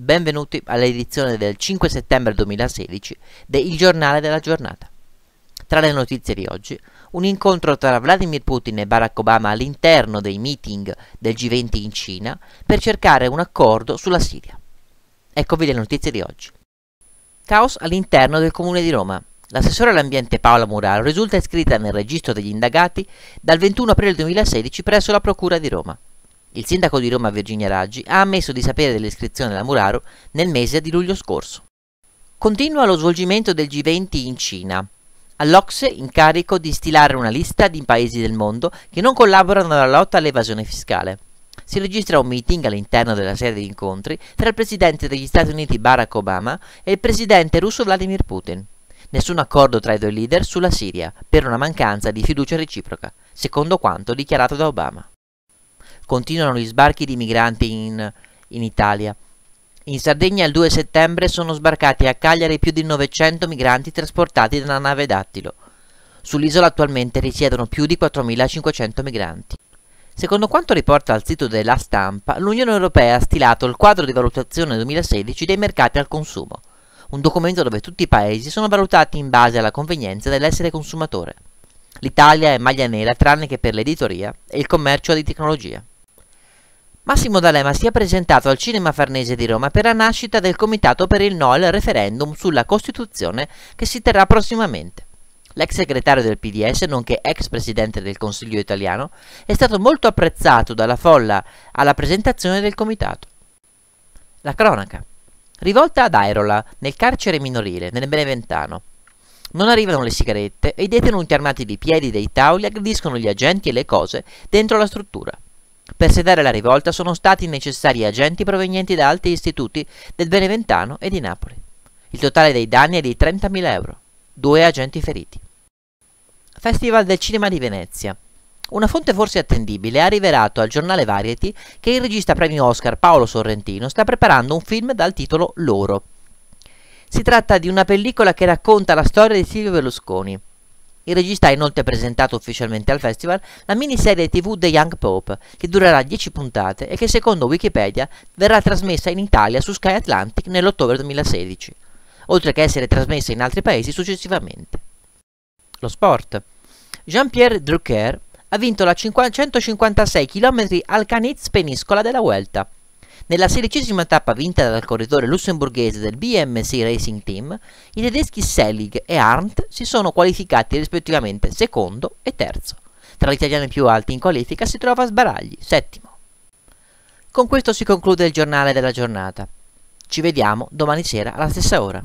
Benvenuti all'edizione del 5 settembre 2016 de Il giornale della giornata. Tra le notizie di oggi, un incontro tra Vladimir Putin e Barack Obama all'interno dei meeting del G20 in Cina per cercare un accordo sulla Siria. Eccovi le notizie di oggi. Caos all'interno del comune di Roma. L'assessore all'ambiente Paola Muraro risulta iscritta nel registro degli indagati dal 21 aprile 2016 presso la Procura di Roma. Il sindaco di Roma Virginia Raggi ha ammesso di sapere dell'iscrizione alla Muraro nel mese di luglio scorso. Continua lo svolgimento del G20 in Cina. All'Ocse incarico di stilare una lista di paesi del mondo che non collaborano alla lotta all'evasione fiscale. Si registra un meeting all'interno della serie di incontri tra il presidente degli Stati Uniti Barack Obama e il presidente russo Vladimir Putin nessun accordo tra i due leader sulla Siria per una mancanza di fiducia reciproca, secondo quanto dichiarato da Obama continuano gli sbarchi di migranti in, in Italia. In Sardegna il 2 settembre sono sbarcati a Cagliari più di 900 migranti trasportati da una nave dattilo. Sull'isola attualmente risiedono più di 4.500 migranti. Secondo quanto riporta il sito della stampa, l'Unione Europea ha stilato il quadro di valutazione 2016 dei mercati al consumo, un documento dove tutti i paesi sono valutati in base alla convenienza dell'essere consumatore. L'Italia è maglia nera tranne che per l'editoria e il commercio di tecnologia. Massimo D'Alema si è presentato al Cinema Farnese di Roma per la nascita del Comitato per il No al referendum sulla Costituzione che si terrà prossimamente. L'ex segretario del PDS, nonché ex presidente del Consiglio italiano, è stato molto apprezzato dalla folla alla presentazione del comitato. La cronaca. Rivolta ad Airola, nel carcere minorile, nel Beneventano. Non arrivano le sigarette e i detenuti armati di piedi dei tavoli aggrediscono gli agenti e le cose dentro la struttura. Per sedare la rivolta sono stati necessari agenti provenienti da altri istituti del Beneventano e di Napoli. Il totale dei danni è di 30.000 euro, due agenti feriti. Festival del Cinema di Venezia. Una fonte forse attendibile ha rivelato al giornale Variety che il regista premio Oscar Paolo Sorrentino sta preparando un film dal titolo Loro. Si tratta di una pellicola che racconta la storia di Silvio Berlusconi, il regista ha inoltre presentato ufficialmente al festival la miniserie TV The Young Pope, che durerà 10 puntate e che secondo Wikipedia verrà trasmessa in Italia su Sky Atlantic nell'ottobre 2016, oltre che essere trasmessa in altri paesi successivamente. Lo sport. Jean-Pierre Drucker ha vinto la 556 km Alcaniz Peniscola della Vuelta, nella sedicesima tappa vinta dal corridore lussemburghese del BMC Racing Team, i tedeschi Selig e Arndt si sono qualificati rispettivamente secondo e terzo. Tra gli italiani più alti in qualifica si trova Sbaragli, settimo. Con questo si conclude il giornale della giornata. Ci vediamo domani sera alla stessa ora.